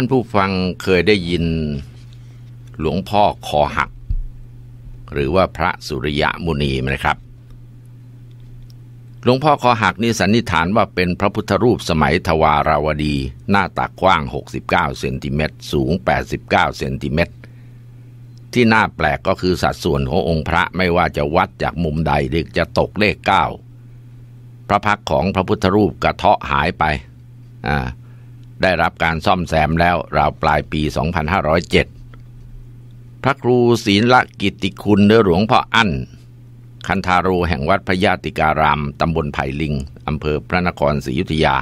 ท่านผู้ฟังเคยได้ยินหลวงพ่อคอหัก หรือว่าพระสุริยะมุนีไหมครับ หลวงพ่อคอหักนี่สันนิษฐานว่าเป็นพระพุทธรูปสมัยทวาราวดีหน้าตากว้าง 69 เซนติเมตรสูง 89เซนติเมตรที่น่าแปลกก็คือสัดส่วนขององค์พระไม่ว่าจะวัดจากมุมใดเด็กจะตกเลข 9 พระพักของพระพุทธรูปกระเทาะหายไปอ่าได้รับการซ่อมแซมแล้ว ราวปลายปี 2507 พระครูศีลกิติคุณเนื้อหลวงพ่ออั้น คันธารูแห่งวัดพระญาติการาม ตำบลไผ่ลิง อำเภอพระนครศรียุธยา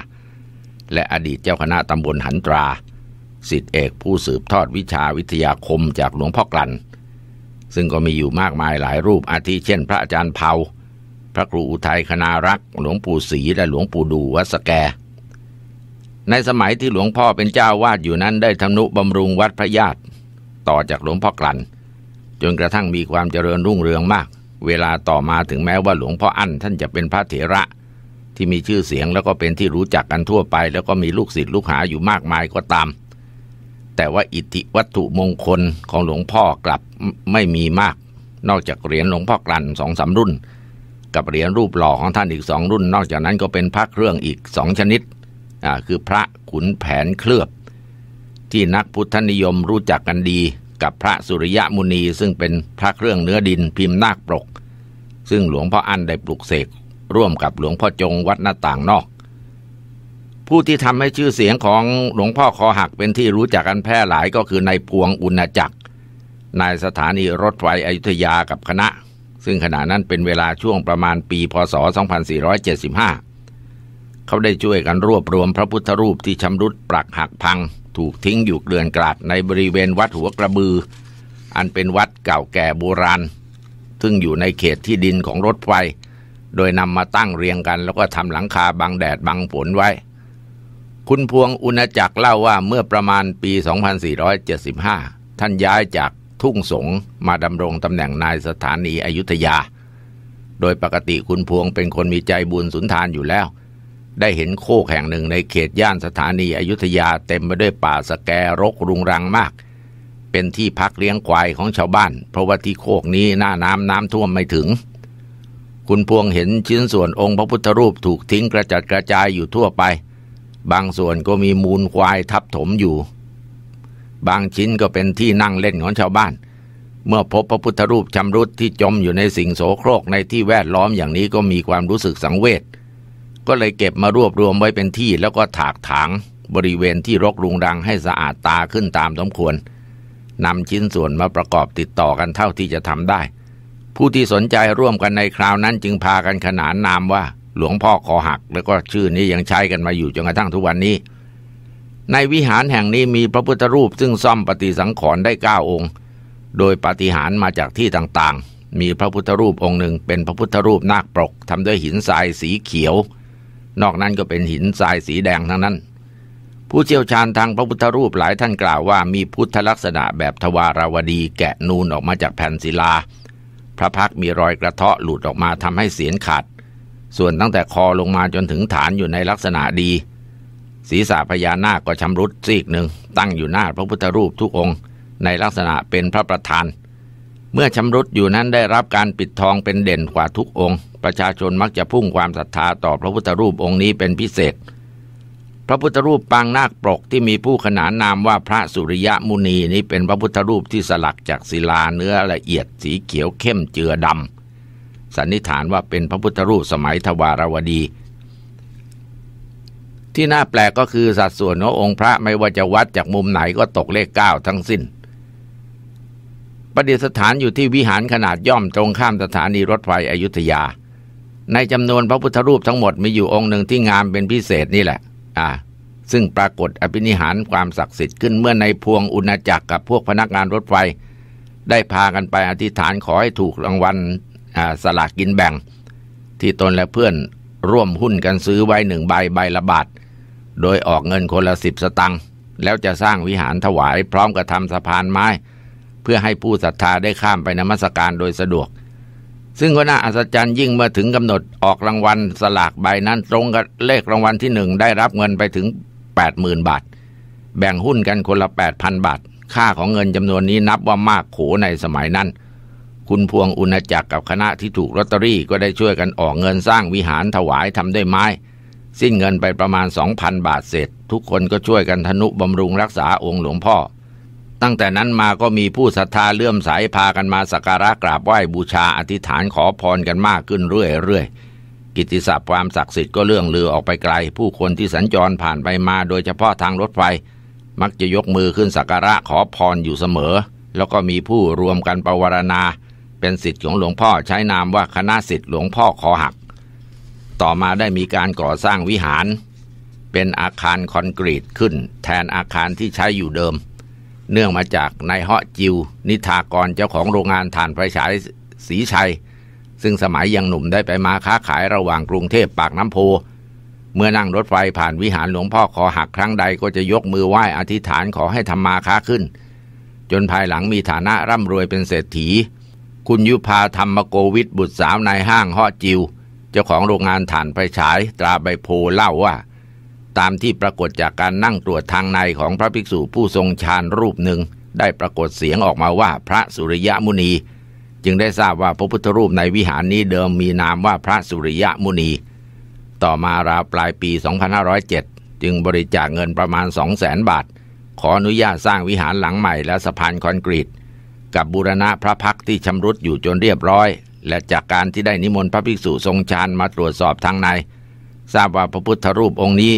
และอดีตเจ้าคณะตำบลหันตรา สิทธิเอกผู้สืบทอดวิชาวิทยาคมจากหลวงพ่อกลัน ซึ่งก็มีอยู่มากมายหลายรูป อาทิเช่นพระอาจารย์เผา พระครูอุทัยคณารักษ์ หลวงปู่ศรี และหลวงปู่ดูวัดสแกในสมัยที่หลวงพ่อเป็นเจ้าวาดอยู่นั้นได้ทำนุบำรุงวัดพระญาติต่อจากหลวงพ่อกลั่น จนกระทั่งมีความเจริญรุ่งเรืองมาก เวลาต่อมาถึงแม้ว่าหลวงพ่ออั้นท่านจะเป็นพระเถระที่มีชื่อเสียงแล้วก็เป็นที่รู้จักกันทั่วไป แล้วก็มีลูกศิษย์ลูกหาอยู่มากมายก็ตาม แต่ว่าอิทธิวัตถุมงคลของหลวงพ่อกลับไม่มีมาก นอกจากเหรียญหลวงพ่อกลั่นสองสารุ่น กับเหรียญรูปหล่อของท่านอีกสองรุ่น นอกจากนั้นก็เป็นพระเครื่องอีกสองชนิดคือพระขุนแผนเคลือบที่นักพุทธนิยมรู้จักกันดีกับพระสุริยมุนีซึ่งเป็นพระเครื่องเนื้อดินพิมพ์นาคปรกซึ่งหลวงพ่ออั้นได้ปลุกเสกร่วมกับหลวงพ่อจงวัดหน้าต่างนอก ผู้ที่ทำให้ชื่อเสียงของหลวงพ่อคอหักเป็นที่รู้จักกันแพร่หลายก็คือนายพวงอุณจักรนายสถานีรถไฟอยุธยากับคณะซึ่งขณะนั้นเป็นเวลาช่วงประมาณปีพศ2475เขาได้ช่วยกันรวบรวมพระพุทธรูปที่ชำรุดปรักหักพัง ถูกทิ้งอยู่เกลื่อนกลาดในบริเวณวัดหัวกระบือ อันเป็นวัดเก่าแก่โบราณ ซึ่งอยู่ในเขตที่ดินของรถไฟ โดยนำมาตั้งเรียงกันแล้วก็ทำหลังคาบังแดดบังฝนไว้ คุณพวงอุณจักรเล่าว่าเมื่อประมาณปี 2475 ท่านย้ายจากทุ่งสงมาดำรงตำแหน่งนายสถานีอยุธยา โดยปกติคุณพวงเป็นคนมีใจบุญสุนทานอยู่แล้วได้เห็นโคกแห่งหนึ่งในเขตย่านสถานีอยุธยาเต็มไปด้วยป่าสแก รกรุงรังมาก เป็นที่พักเลี้ยงควายของชาวบ้านเพราะว่าที่โคกนี้หน้าน้ำน้ำท่วมไม่ถึง คุณพวงเห็นชิ้นส่วนองค์พระพุทธรูปถูกทิ้งกระจัดกระจายอยู่ทั่วไป บางส่วนก็มีมูลควายทับถมอยู่ บางชิ้นก็เป็นที่นั่งเล่นของชาวบ้าน เมื่อพบพระพุทธรูปชำรุดที่จมอยู่ในสิ่งโสโครกในที่แวดล้อมอย่างนี้ก็มีความรู้สึกสังเวชก็เลยเก็บมารวบรวมไว้เป็นที่แล้วก็ถากถางบริเวณที่รกรุงรังให้สะอาดตาขึ้นตามสมควรนำชิ้นส่วนมาประกอบติดต่อกันเท่าที่จะทำได้ ผู้ที่สนใจร่วมกันในคราวนั้นจึงพากันขนานนามว่าหลวงพ่อคอหักแล้วก็ชื่อนี้ยังใช้กันมาอยู่จนกระทั่งทุกวันนี้ ในวิหารแห่งนี้มีพระพุทธรูปซึ่งซ่อมปฏิสังขรณ์ได้เก้าองค์ โดยปฏิหารมาจากที่ต่างๆ มีพระพุทธรูปองค์หนึ่งเป็นพระพุทธรูปนาคปรกทำด้วยหินทรายสีเขียวนอกนั้นก็เป็นหินทรายสีแดงทั้งนั้น ผู้เชี่ยวชาญทางพระพุทธรูปหลายท่านกล่าวว่ามีพุทธลักษณะแบบทวาราวดีแกะนูนออกมาจากแผ่นศิลา พระพักมีรอยกระเทาะหลุดออกมาทำให้เสียนขาดส่วนตั้งแต่คอลงมาจนถึงฐานอยู่ในลักษณะดี ศีรษะพญานาคก็ชำรุดซีกหนึ่งตั้งอยู่หน้าพระพุทธรูปทุกองค์ ในลักษณะเป็นพระประธานเมื่อชำรุดอยู่นั้นได้รับการปิดทองเป็นเด่นกว่าทุกองค์ ประชาชนมักจะพุ่งความศรัทธาต่อพระพุทธรูปองค์นี้เป็นพิเศษ พระพุทธรูปปางนาคปกที่มีผู้ขนานนามว่าพระสุริยมุนีนี้เป็นพระพุทธรูปที่สลักจากศิลาเนื้อละเอียดสีเขียวเข้มเจือดำสันนิษฐานว่าเป็นพระพุทธรูปสมัยทวารวดี ที่น่าแปลกก็คือสัดส่วนขององค์ พระไม่ว่าจะวัดจากมุมไหนก็ตกเลขเก้าทั้งสิ้นประดิษฐานอยู่ที่วิหารขนาดย่อมตรงข้ามสถานีรถไฟอยุธยา ในจำนวนพระพุทธรูปทั้งหมดมีอยู่องค์หนึ่งที่งามเป็นพิเศษนี่แหละอ่าซึ่งปรากฏอภินิหารความศักดิ์สิทธิ์ขึ้นเมื่อในพวงอุณจักรกับพวกพนักงานรถไฟ ได้พากันไปอธิษฐานขอให้ถูกรางวัลสลากกินแบ่ง ที่ตนและเพื่อนร่วมหุ้นกันซื้อไว้หนึ่งใบใบละบาทโดยออกเงินคนละสิบสตังค์แล้วจะสร้างวิหารถวายพร้อมกับทำสะพานไม้พื่อให้ผู้ศรัทธาได้ข้ามไปนมัสการโดยสะดวก ซึ่งก็น่าอัศจรรย์ยิ่งเมื่อถึงกำหนดออกรางวัลสลากใบนั้นตรงกับเลขรางวัลที่หนึ่งได้รับเงินไปถึง 80,000 บาท แบ่งหุ้นกันคนละ 8 0 0นบาท ค่าของเงินจำนวนนี้นับว่ามากโขในสมัยนั้น คุณพวงอุณจักรกับคณะที่ถูกลอตเตอรี่ก็ได้ช่วยกันออกเงินสร้างวิหารถวายทำด้วยไม้ สิ้นเงินไปประมาณ2,000บาทเสร็จทุกคนก็ช่วยกันทนุบำรุงรักษาองค์หลวงพ่อตั้งแต่นั้นมาก็มีผู้ศรัทธาเลื่อมใสาพากันมาสักการะกราบไหว้ บูชาอธิษฐานขอพรกันมากขึ้นเรื่อยๆกิติศัพท์ความศักดิ์สิทธิ์ก็เลื่องลือออกไปไกล ผู้คนที่สัญจรผ่านไปมา โดยเฉพาะทางรถไฟ มักจะยกมือขึ้นสักการะขอพรอยู่เสมอ แล้วก็มีผู้รวมกันประวรณา เป็นสิทธิ์ของหลวงพ่อใช้นามว่าคณะสิทธิ์หลวงพ่อคอหัก ต่อมาได้มีการก่อสร้างวิหาร เป็นอาคารคอนกรีตขึ้น แทนอาคารที่ใช้อยู่เดิมเนื่องมาจากนายเฮาะจิว นิทากรเจ้าของโรงงานถ่านไฟฉายสีชัย ซึ่งสมัยยังหนุ่มได้ไปมาค้าขายระหว่างกรุงเทพปากน้ำโพ เมื่อนั่งรถไฟผ่านวิหารหลวงพ่อคอหักครั้งใดก็จะยกมือไหว้อธิษฐานขอให้ทำมาค้าขึ้น จนภายหลังมีฐานะร่ำรวยเป็นเศรษฐี คุณยุพาธรรมโกวิทบุตรสาวนายห้างเฮาะจิว เจ้าของโรงงานถ่านไฟฉายตราใบโพเล่าว่าตามที่ปรากฏจากการนั่งตรวจทางในของพระภิกษุผู้ทรงฌานรูปหนึ่ง ได้ปรากฏเสียงออกมาว่าพระสุริยมุนี จึงได้ทราบว่าพระพุทธรูปในวิหารนี้เดิมมีนามว่าพระสุริยมุนี ต่อมาราวปลายปี 2507 จึงบริจาคเงินประมาณ 2 0 0 0 0 0 บาท ขออนุญาตสร้างวิหารหลังใหม่และสะพานคอนกรีต กับบูรณะพระพักที่ชำรุดอยู่จนเรียบร้อย และจากการที่ได้นิมนต์พระภิกษุทรงฌานมาตรวจสอบทางใน ทราบว่าพระพุทธรูปองค์นี้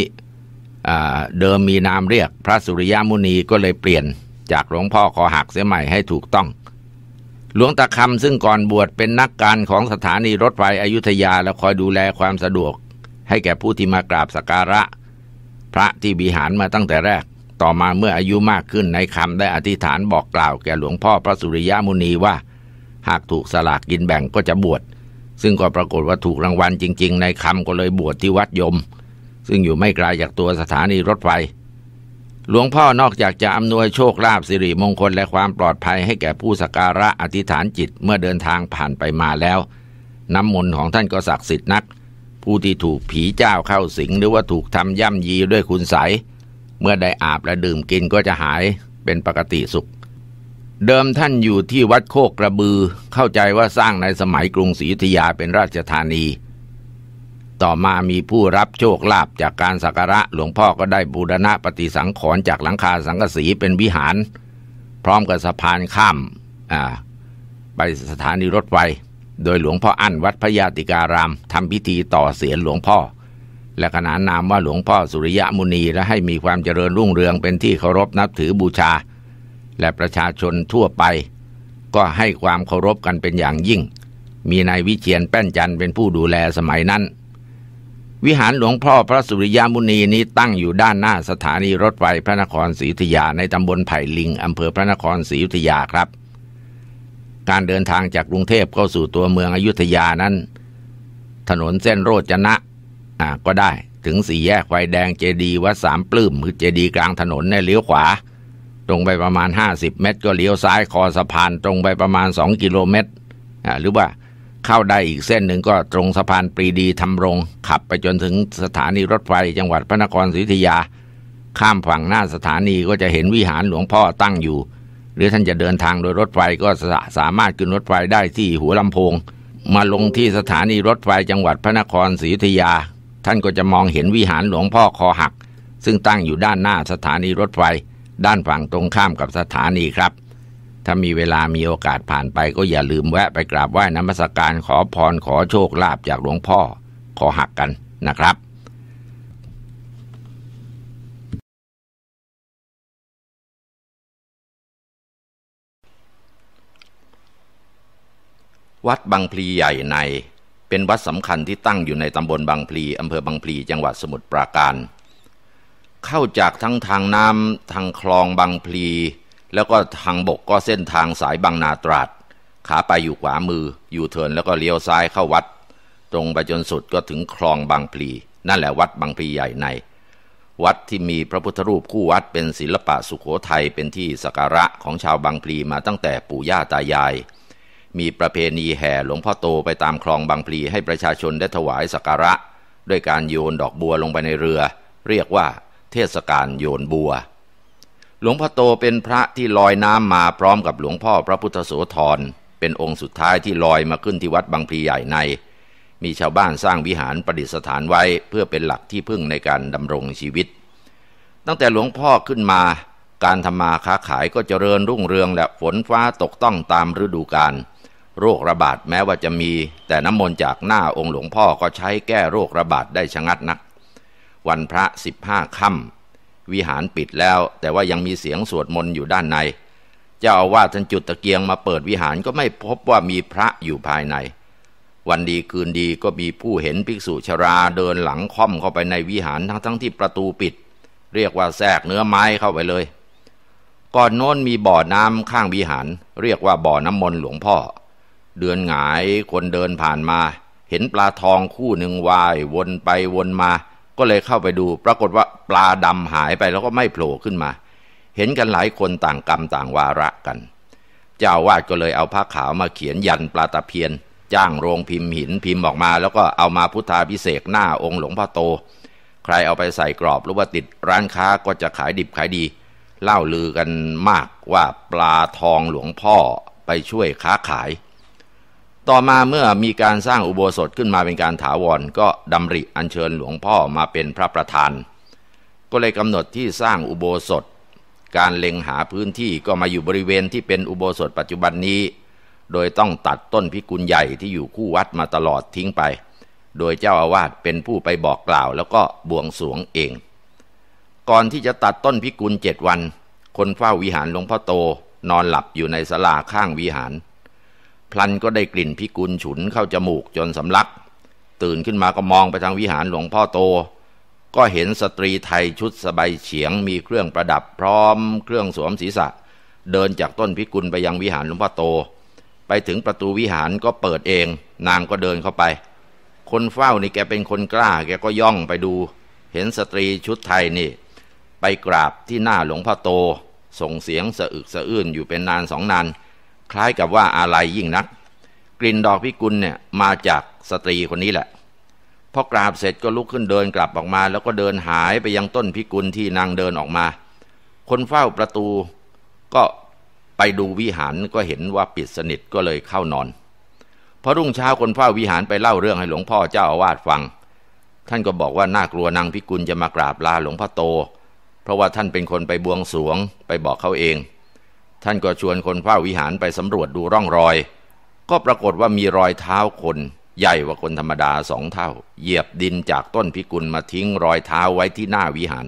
เดิมมีนามเรียกพระสุริยมุนีก็เลยเปลี่ยน จากหลวงพ่อคอหักเสียใหม่ให้ถูกต้อง หลวงตาคำซึ่งก่อนบวชเป็นนักการของสถานีรถไฟอยุธยาและคอยดูแลความสะดวก ให้แก่ผู้ที่มากราบสกการะ พระที่บิหารมาตั้งแต่แรก ต่อมาเมื่ออายุมากขึ้นในคำได้อธิษฐานบอกกล่าวแก่หลวงพ่อพระสุริยมุนีว่า หากถูกสลากกินแบ่งก็จะบวชซึ่งก็ปรากฏว่าถูกรางวัลจริงๆในคำก็เลยบวชที่วัดยมซึ่งอยู่ไม่ไกลาจากตัวสถานีรถไฟ หลวงพ่อนอกจากจะอำนวยโชคลาภสิริมงคลและความปลอดภัยให้แก่ผู้สักการะอธิษฐานจิตเมื่อเดินทางผ่านไปมาแล้ว น้ำมนต์ของท่านก็ศักดิ์สิทธิ์นัก ผู้ที่ถูกผีเจ้าเข้าสิงหรือว่าถูกทำย่ำยีด้วยคุณใสเมื่อได้อาบและดื่มกินก็จะหายเป็นปกติสุข เดิมท่านอยู่ที่วัดโคกกระบือเข้าใจว่าสร้างในสมัยกรุงศรีอยุธยาเป็นราชธานีต่อมามีผู้รับโชคลาภจากการสักการะหลวงพ่อก็ได้บูรณะปฏิสังขรณ์จากหลังคาสังกสีเป็นวิหารพร้อมกับสะพานข้ามไปสถานีรถไฟโดยหลวงพ่ออั้นวัดพระยาติการามทำพิธีต่อเสียนหลวงพ่อ และขนานนามว่าหลวงพ่อสุริยมุนี และให้มีความเจริญรุ่งเรืองเป็นที่เคารพนับถือบูชา และประชาชนทั่วไป ก็ให้ความเคารพกันเป็นอย่างยิ่ง มีนายวิเชียนแป้นจันเป็นผู้ดูแลสมัยนั้นวิหารหลวงพ่อพระสุริยมุนีนี้ตั้งอยู่ด้านหน้าสถานีรถไฟพระนครศรีอยุธยาในตำบลไผ่ลิงอำเภอพระนครศรีอยุธยาครับ การเดินทางจากกรุงเทพเข้าสู่ตัวเมืองอยุธยานั้นถนนเส้นโรจนะอ่าก็ได้ถึงสี่แยกไฟแดงเจดีวัดสามปลื้มคือเจดีกลางถนนในเลี้ยวขวาตรงไปประมาณ 50 เมตรก็เลี้ยวซ้ายคอสะพานตรงไปประมาณ2กิโลเมตรอ่าหรือว่าเข้าได้อีกเส้นหนึ่งก็ตรงสะพานปรีดีทำรง ขับไปจนถึงสถานีรถไฟจังหวัดพระนครศรีอยุธยา ข้ามฝั่งหน้าสถานีก็จะเห็นวิหารหลวงพ่อตั้งอยู่ หรือท่านจะเดินทางโดยรถไฟก็สาสามารถขึ้นรถไฟได้ที่หัวลำโพงมาลงที่สถานีรถไฟจังหวัดพระนครศรีอยุธยา ท่านก็จะมองเห็นวิหารหลวงพ่อคอหัก ซึ่งตั้งอยู่ด้านหน้าสถานีรถไฟ ด้านฝั่งตรงข้ามกับสถานีครับถ้ามีเวลามีโอกาสผ่านไปก็อย่าลืมแวะไปกราบไหว้นมัสการขอพรขอโชคลาภจากหลวงพ่อขอหักกันนะครับ วัดบางพลีใหญ่ในเป็นวัดสำคัญที่ตั้งอยู่ในตำบลบางพลีอำเภอบางพลีจังหวัดสมุทรปราการ เข้าจากทั้งทางน้ำทางคลองบางพลีแล้วก็ทางบกก็เส้นทางสายบางนาตราดขาไปอยู่ขวามืออยู่เทินแล้วก็เลี้ยวซ้ายเข้าวัด ตรงไปจนสุดก็ถึงคลองบางพลีนั่นแหละวัดบางพลีใหญ่ใน วัดที่มีพระพุทธรูปคู่วัดเป็นศิลปะสุขโขทัยเป็นที่สักการะของชาวบางพลีมาตั้งแต่ปู่ย่าตายาย มีประเพณีแห่หลวงพ่อโตไปตามคลองบางพลีให้ประชาชนได้ถวายสักการะ ด้วยการโยนดอกบัวลงไปในเรือ เรียกว่าเทศกาลโยนบัวหลวงพ่อโตเป็นพระที่ลอยน้ำมาพร้อมกับหลวงพ่อพระพุทธโสธร เป็นองค์สุดท้ายที่ลอยมาขึ้นที่วัดบางพลีใหญ่ใน มีชาวบ้านสร้างวิหารประดิษฐานไว้เพื่อเป็นหลักที่พึ่งในการดำรงชีวิต ตั้งแต่หลวงพ่อขึ้นมา การทำมาค้าขายก็เจริญรุ่งเรืองและฝนฟ้าตกต้องตามฤดูกาลโรคระบาดแม้ว่าจะมีแต่น้ำมนต์จากหน้าองค์หลวงพ่อก็ใช้แก้โรคระบาดได้ชะงัดนัก วันพระสิบห้าค่ำวิหารปิดแล้วแต่ว่ายังมีเสียงสวดมนต์อยู่ด้านใน เจ้าอาวาสท่านจุดตะเกียงมาเปิดวิหารก็ไม่พบว่ามีพระอยู่ภายใน วันดีคืนดีก็มีผู้เห็นภิกษุชราเดินหลังค่อมเข้าไปในวิหาร ทั้งทั้งที่ประตูปิด เรียกว่าแทรกเนื้อไม้เข้าไปเลย ก่อนโน้นมีบ่อน้ำข้างวิหาร เรียกว่าบ่อน้ำมนต์หลวงพ่อ เดือนหงายคนเดินผ่านมา เห็นปลาทองคู่หนึ่งวาย วนไปวนมาก็เลยเข้าไปดูปรากฏว่าปลาดำหายไปแล้วก็ไม่โผล่ขึ้นมา เห็นกันหลายคนต่างกรรมต่างวาระกัน เจ้าวาดก็เลยเอาผ้าขาวมาเขียนยันปลาตะเพียน จ้างโรงพิมพ์หินพิมพ์ออกมา แล้วก็เอามาพุทธาพิเศษหน้าองค์หลวงพ่อโต ใครเอาไปใส่กรอบหรือว่าติดร้านค้าก็จะขายดิบขายดี เล่าลือกันมากว่าปลาทองหลวงพ่อไปช่วยค้าขายต่อมาเมื่อมีการสร้างอุโบสถขึ้นมาเป็นการถาวรก็ดำริอัญเชิญหลวงพ่อมาเป็นพระประธาน ก็เลยกำหนดที่สร้างอุโบสถ การเล็งหาพื้นที่ก็มาอยู่บริเวณที่เป็นอุโบสถปัจจุบันนี้ โดยต้องตัดต้นพิกุลใหญ่ที่อยู่คู่วัดมาตลอดทิ้งไป โดยเจ้าอาวาสเป็นผู้ไปบอกกล่าวแล้วก็บวงสรวงเอง ก่อนที่จะตัดต้นพิกุลเจ็ดวัน คนเฝ้าวิหารหลวงพ่อโตนอนหลับอยู่ในศาลาข้างวิหารพลันก็ได้กลิ่นพิกุลฉุนเข้าจมูกจนสำลัก ตื่นขึ้นมาก็มองไปทางวิหารหลวงพ่อโต ก็เห็นสตรีไทยชุดสบายเฉียงมีเครื่องประดับพร้อมเครื่องสวมศีรษะ เดินจากต้นพิกุลไปยังวิหารหลวงพ่อโต ไปถึงประตูวิหารก็เปิดเอง นางก็เดินเข้าไป คนเฝ้านี่แกเป็นคนกล้าแกก็ย่องไปดู เห็นสตรีชุดไทยนี่ ไปกราบที่หน้าหลวงพ่อโต ส่งเสียงสะอึกสะอื้นอยู่เป็นนานสองนานานคล้ายกับว่าอะไรยิ่งนัก กลิ่นดอกพิกุลเนี่ยมาจากสตรีคนนี้แหละพอกราบเสร็จก็ลุกขึ้นเดินกลับออกมา แล้วก็เดินหายไปยังต้นพิกุลที่นางเดินออกมา คนเฝ้าประตู ก็ไปดูวิหารก็เห็นว่าปิดสนิทก็เลยเข้านอนพอรุ่งเช้าคนเฝ้าวิหารไปเล่าเรื่องให้หลวงพ่อเจ้าอาวาสฟัง ท่านก็บอกว่าน่ากลัวนางพิกุลจะมากราบลาหลวงพ่อโต เพราะว่าท่านเป็นคนไปบวงสรวงไปบอกเขาเองท่านก็ชวนคนเฝ้าวิหารไปสำรวจดูร่องรอย ก็ปรากฏว่ามีรอยเท้าคน ใหญ่กว่าคนธรรมดาสองเท่า เหยียบดินจากต้นพิกุลมาทิ้งรอยเท้าไว้ที่หน้าวิหาร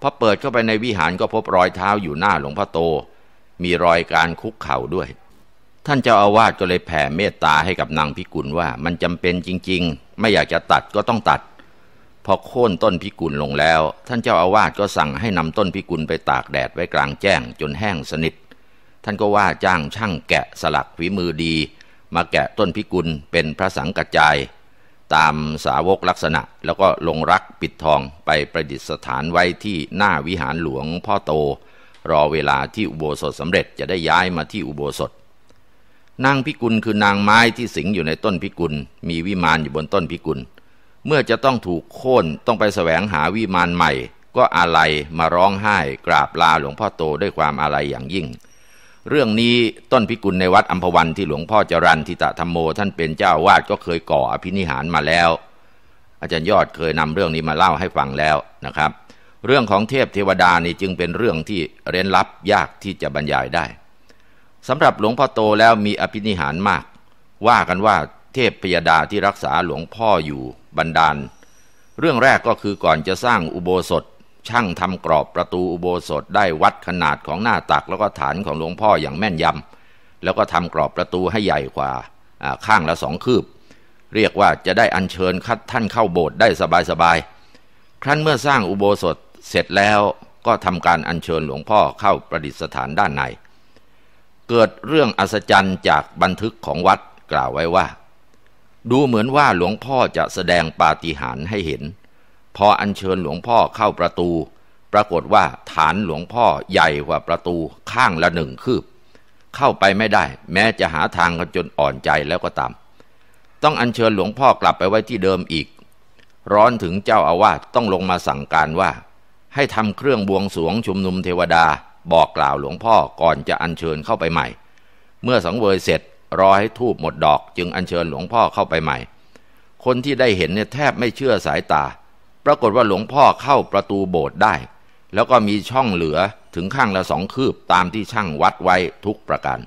พอเปิดเข้าไปในวิหารก็พบรอยเท้าอยู่หน้าหลวงพ่อโต มีรอยการคุกเข่าด้วย ท่านเจ้าอาวาสก็เลยแผ่เมตตาให้กับนางพิกุลว่ามันจำเป็นจริง ๆ ไม่อยากจะตัดก็ต้องตัดพอโค่นต้นพิกุลลงแล้ว ท่านเจ้าอาวาสก็สั่งให้นำต้นพิกุลไปตากแดดไว้กลางแจ้งจนแห้งสนิท ท่านก็ว่าจ้างช่างแกะสลักฝีมือดี มาแกะต้นพิกุลเป็นพระสังกัจจาย ตามสาวกลักษณะแล้วก็ลงรักปิดทองไปประดิษฐานไว้ที่หน้าวิหารหลวง พ่อโต รอเวลาที่อุโบสถสำเร็จจะได้ย้ายมาที่อุโบสถนางพิกุลคือนางไม้ที่สิงอยู่ในต้นพิกุล มีวิมานอยู่บนต้นพิกุลเมื่อจะต้องถูกโค่นต้องไปแสวงหาวิมานใหม่ ก็อาลัยมาร้องไห้กราบลาหลวงพ่อโตด้วยความอาลัยอย่างยิ่ง เรื่องนี้ต้นพิกุลในวัดอัมพวันที่หลวงพ่อจรันทิตธรรมโมท่านเป็นเจ้าวาดก็เคยก่ออภินิหารมาแล้ว อาจารย์ยอดเคยนำเรื่องนี้มาเล่าให้ฟังแล้วนะครับ เรื่องของเทพเทวดานี่จึงเป็นเรื่องที่เร้นลับยากที่จะบรรยายได้สำหรับหลวงพ่อโตแล้วมีอภินิหารมากว่ากันว่าเทพพยดาที่รักษาหลวงพ่ออยู่บันดาล เรื่องแรกก็คือก่อนจะสร้างอุโบสถ ช่างทำกรอบประตูอุโบสถได้วัดขนาดของหน้าตักแล้วก็ฐานของหลวงพ่ออย่างแม่นยำ แล้วก็ทำกรอบประตูให้ใหญ่กว่าข้างละสองคืบ เรียกว่าจะได้อัญเชิญคัดท่านเข้าโบสถ์ได้สบายๆครั้นเมื่อสร้างอุโบสถเสร็จแล้วก็ทำการอัญเชิญหลวงพ่อเข้าประดิษฐานด้านใน เกิดเรื่องอัศจรรย์จากบันทึกของวัดกล่าวไว้ว่าดูเหมือนว่าหลวงพ่อจะแสดงปาฏิหาริย์ให้เห็น พออัญเชิญหลวงพ่อเข้าประตู ปรากฏว่าฐานหลวงพ่อใหญ่กว่าประตูข้างละหนึ่งคืบ เข้าไปไม่ได้แม้จะหาทางกันจนอ่อนใจแล้วก็ตาม ต้องอัญเชิญหลวงพ่อกลับไปไว้ที่เดิมอีก ร้อนถึงเจ้าอาวาสต้องลงมาสั่งการว่า ให้ทำเครื่องบวงสวงชุมนุมเทวดาบอกกล่าวหลวงพ่อก่อนจะอัญเชิญเข้าไปใหม่ เมื่อสังเวยเสร็จรอให้ทูบหมดดอกจึงอัญเชิญหลวงพ่อเข้าไปใหม่ คนที่ได้เห็นเนี่ยแทบไม่เชื่อสายตา ปรากฏว่าหลวงพ่อเข้าประตูโบสถ์ได้ แล้วก็มีช่องเหลือถึงข้างละสองคืบตามที่ช่างวัดไว้ทุกประการ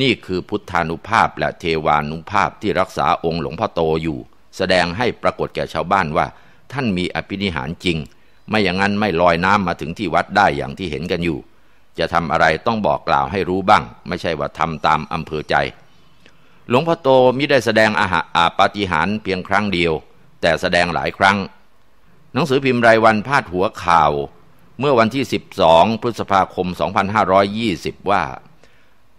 นี่คือพุทธานุภาพและเทวานุภาพที่รักษาองค์หลวงพ่อโตอยู่ แสดงให้ปรากฏแก่ชาวบ้านว่า ท่านมีอภินิหารจริง ไม่อย่างนั้นไม่ลอยน้ำมาถึงที่วัดได้อย่างที่เห็นกันอยู่จะทำอะไรต้องบอกกล่าวให้รู้บ้าง ไม่ใช่ว่าทำตามอำเภอใจ หลวงพ่อโตมิได้แสดงอาหาอาปาฏิหาริย์เพียงครั้งเดียว แต่แสดงหลายครั้ง หนังสือพิมพ์รายวันพาดหัวข่าว เมื่อวันที่ 12พฤษภาคม 2520 ว่า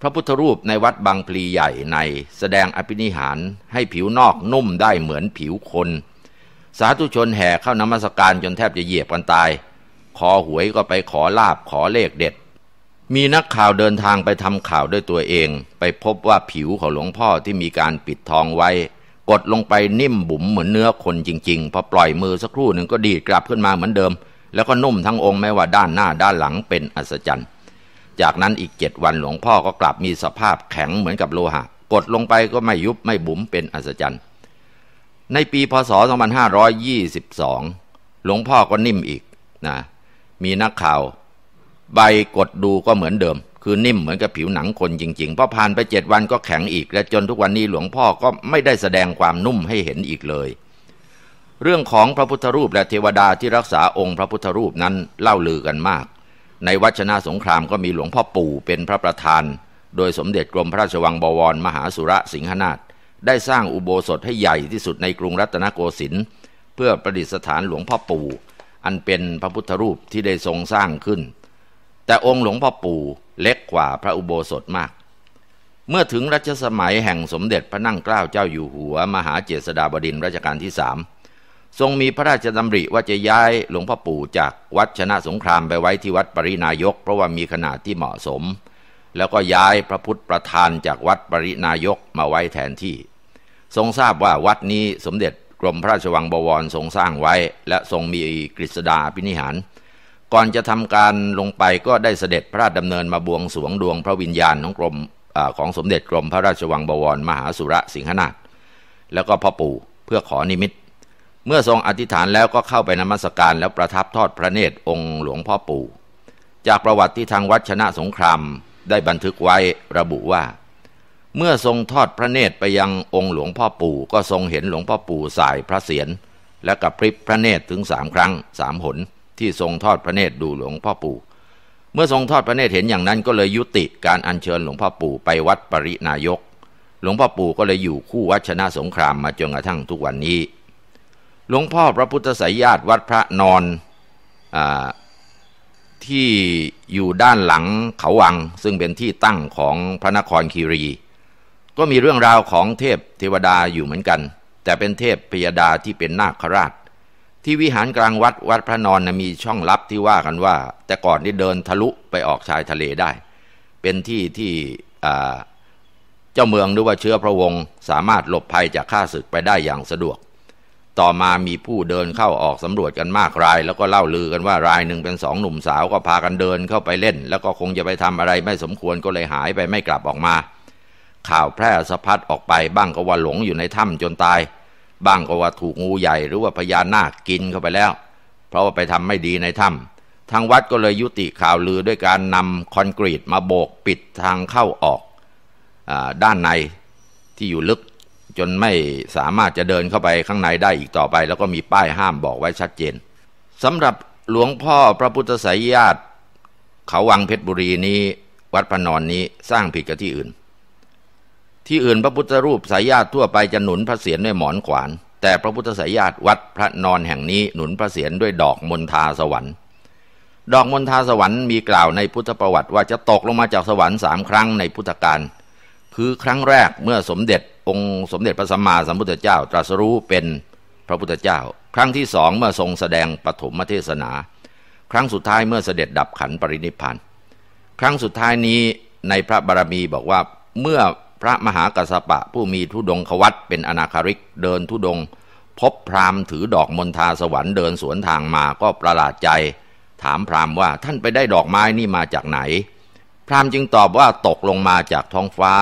พระพุทธรูปในวัดบางพลีใหญ่ในแสดงอภินิหาร ให้ผิวนอกนุ่มได้เหมือนผิวคน สาธุชนแห่เข้านมัสการจนแทบจะเหยียบกันตายคอหวยก็ไปขอลาบขอเลขเด็ดมีนักข่าวเดินทางไปทำข่าวด้วยตัวเอง ไปพบว่าผิวของหลวงพ่อที่มีการปิดทองไว้ กดลงไปนิ่มบุ๋มเหมือนเนื้อคนจริง ๆพอปล่อยมือสักครู่หนึ่งก็ดีดกลับขึ้นมาเหมือนเดิม แล้วก็นุ่มทั้งองค์แม้ว่าด้านหน้าด้านหลังเป็นอัศจรรย์จากนั้นอีกเจ็ดวันหลวงพ่อก็กลับมีสภาพแข็งเหมือนกับโลหะ กดลงไปก็ไม่ยุบไม่บุ๋มเป็นอัศจรรย์ ในปีพศ 2522 หลวงพ่อก็นิ่มอีกนะมีนักข่าวใบกดดูก็เหมือนเดิม คือนิ่มเหมือนกับผิวหนังคนจริง ๆพอผ่านไปเจ็ดวันก็แข็งอีก และจนทุกวันนี้หลวงพ่อก็ไม่ได้แสดงความนุ่มให้เห็นอีกเลย เรื่องของพระพุทธรูปและเทวดาที่รักษาองค์พระพุทธรูปนั้นเล่าลือกันมาก ในวัชนาสงครามก็มีหลวงพ่อปู่เป็นพระประธาน โดยสมเด็จกรมพระราชวังบวรมหาสุรสิงหนาถได้สร้างอุโบสถให้ใหญ่ที่สุดในกรุงรัตนโกสินทร์เพื่อประดิษฐานหลวงพ่อปู่ อันเป็นพระพุทธรูปที่ได้ทรงสร้างขึ้นแต่องค์หลวงพ่อปู่เล็กกว่าพระอุโบสถมาก เมื่อถึงรัชสมัยแห่งสมเด็จพระนั่งเกล้าเจ้าอยู่หัวมหาเจษฎาบดินทรัชกาลที่สามทรงมีพระราชดำริว่าจะย้ายหลวงพ่อปู่จากวัดชนะสงครามไปไว้ที่วัดปรินายกเพราะว่ามีขนาดที่เหมาะสม แล้วก็ย้ายพระพุทธประธานจากวัดปรินายกมาไว้แทนที่ ทรงทราบว่าวัดนี้สมเด็จกรมพระราชวังบวรทรงสร้างไว้ และทรงมีกฤษดาพินิหารก่อนจะทำการลงไปก็ได้เสด็จพระราชดำเนินมาบวงสวงดวงพระวิญญาณของกรมอของสมเด็จกรมพระราชวังบวร มหาสุระสิงหนาถแล้วก็พ่อปู่เพื่อขอนิมิตเมื่อทรงอธิษฐานแล้วก็เข้าไปนมัสการแล้วประทับทอดพระเนตรองค์หลวงพ่อปู่ จากประวัติที่ทางวัดชนะสงครามได้บันทึกไว้ระบุว่าเมื่อทรงทอดพระเนตรไปยังองค์หลวงพ่อปู่ก็ทรงเห็นหลวงพ่อปู่สายพระเศียรและกับพริบพระเนตรถึงสามครั้งสามหนที่ทรงทอดพระเนตรดูหลวงพ่อปู่ เมื่อทรงทอดพระเนตรเห็นอย่างนั้น ก็เลยยุติการอัญเชิญหลวงพ่อปู่ ไปวัดปรินายก หลวงพ่อปู่ก็เลยอยู่คู่วัดชนะสงครามมาจนกระทั่งทุกวันนี้ หลวงพ่อพระพุทธสยญาติวัดพระนอนอที่อยู่ด้านหลังเขาวัง ซึ่งเป็นที่ตั้งของพระนครคีรี ก็มีเรื่องราวของเทพเทวดาอยู่เหมือนกัน แต่เป็นเทพพยดาที่เป็นนาคราชที่วิหารกลางวัดวัดพระนอนนะมีช่องลับที่ว่ากันว่า แต่ก่อนที่เดินทะลุไปออกชายทะเลได้ เป็นที่ที่เจ้าเมืองหรือว่าเชื้อพระวงศ์สามารถหลบภัยจากข้าศึกไปได้อย่างสะดวก ต่อมามีผู้เดินเข้าออกสำรวจกันมากราย แล้วก็เล่าลือกันว่ารายหนึ่งเป็นสองหนุ่มสาวก็พากันเดินเข้าไปเล่น แล้วก็คงจะไปทำอะไรไม่สมควรก็เลยหายไปไม่กลับออกมา ข่าวแพร่สะพัดออกไปบ้างก็ว่าหลงอยู่ในถ้ำจนตายบ้างก็ว่าถูกงูใหญ่หรือว่าพญานาคกินเข้าไปแล้ว เพราะว่าไปทำไม่ดีในถ้าทางวัดก็เลยยุติข่าวลือด้วยการนำคอนกรีตมาโบกปิดทางเข้าออกอด้านในที่อยู่ลึกจนไม่สามารถจะเดินเข้าไปข้างในได้อีกต่อไป แล้วก็มีป้ายห้ามบอกไว้ชัดเจนสำหรับหลวงพ่อพระพุทธสยญาติเขาวังเพชรบุรีนี้วัดพนอนนี้สร้างผิดกับที่อื่นที่อื่นพระพุทธรูปสายญาติทั่วไปจะหนุนพระเศียรด้วยหมอนขวาน แต่พระพุทธสายญาติวัดพระนอนแห่งนี้หนุนพระเศียรด้วยดอกมณฑาสวรรค์ ดอกมณฑาสวรรค์มีกล่าวในพุทธประวัติ ว่าจะตกลงมาจากสวรรค์สามครั้งในพุทธกาล คือครั้งแรกเมื่อสมเด็จองค์สมเด็จพระสัมมาสัมพุทธเจ้าตรัสรู้เป็นพระพุทธเจ้า ครั้งที่สองเมื่อทรงแสดงปฐมเทศนา ครั้งสุดท้ายเมื่อเสด็จดับขันปรินิพพานครั้งสุดท้ายนี้ในพระบารมีบอกว่าเมื่อพระมหากัสปะผู้มีธุดงควัตเป็นอนาคาริกเดินธุดงพบพราหมณ์ถือดอกมณฑาสวรรค์เดินสวนทางมาก็ประหลาดใจ ถามพราหมณ์ว่าท่านไปได้ดอกไม้นี่มาจากไหน พราหมณ์จึงตอบว่าตกลงมาจากท้องฟ้า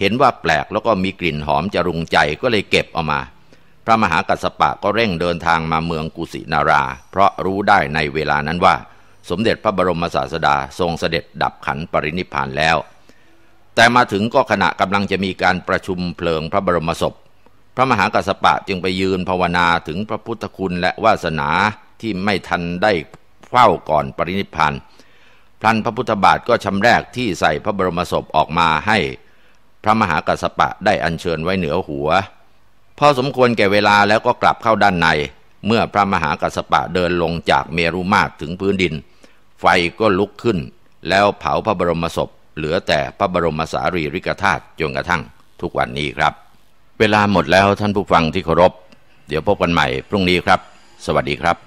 เห็นว่าแปลกแล้วก็มีกลิ่นหอมจะรุงใจก็เลยเก็บออกมา พระมหากัสปะก็เร่งเดินทางมาเมืองกุสินารา เพราะรู้ได้ในเวลานั้นว่า สมเด็จพระบรมศาสดาทรงเสด็จดับขันปรินิพานแล้วแต่มาถึงก็ขณะกำลังจะมีการประชุมเพลิงพระบรมศพ พระมหากัสปะจึงไปยืนภาวนาถึงพระพุทธคุณและวาสนาที่ไม่ทันได้เฝ้าก่อนปรินิพพานพลันพระพุทธบาทก็ชำแรกที่ใส่พระบรมศพออกมาให้ พระมหากัสปะได้อัญเชิญไว้เหนือหัว พอสมควรแก่เวลาแล้วก็กลับเข้าด้านใน เมื่อพระมหากัสปะเดินลงจากเมรุมาตรถึงพื้นดิน ไฟก็ลุกขึ้น แล้วเผาพระบรมศพเหลือแต่พระบรมสารีริกธาตุจนกระทั่งทุกวันนี้ครับ เวลาหมดแล้วท่านผู้ฟังที่เคารพเดี๋ยวพบกันใหม่พรุ่งนี้ครับ สวัสดีครับ